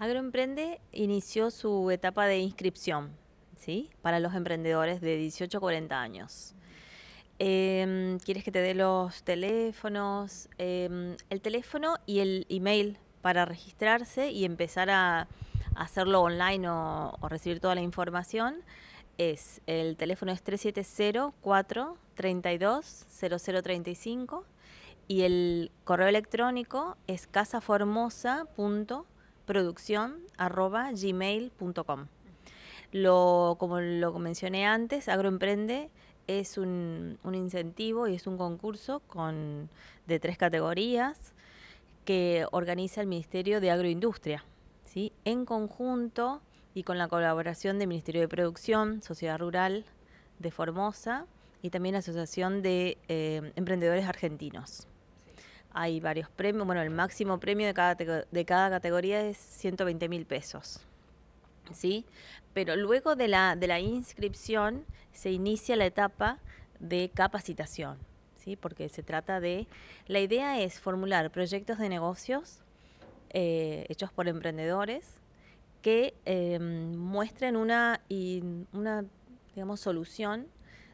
Agroemprende inició su etapa de inscripción ¿sí? para los emprendedores de 18 a 40 años. Em, ¿Quieres que te dé los teléfonos? Em, el teléfono y el email para registrarse y empezar a hacerlo online o, recibir toda la información es el teléfono es 3704 32 y el correo electrónico es casaformosa.com producción, punto Lo, como lo mencioné antes, Agroemprende es un, incentivo y es un concurso de tres categorías que organiza el Ministerio de Agroindustria, en conjunto y con la colaboración del Ministerio de Producción, Sociedad Rural de Formosa y también la Asociación de eh, Emprendedores Argentinos hay varios premios. Bueno, el máximo premio de cada, de cada categoría es 120 mil pesos. ¿Sí? Pero luego de la, inscripción se inicia la etapa de capacitación, ¿sí? Porque se trata de... La idea es formular proyectos de negocios eh, hechos por emprendedores que em, muestren una, una digamos, solución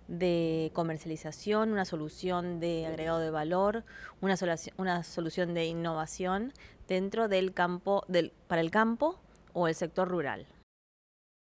de comercialización, una solución de agregado de valor, una, solución, una solución de innovación dentro del campo, del, para el campo o el sector rural.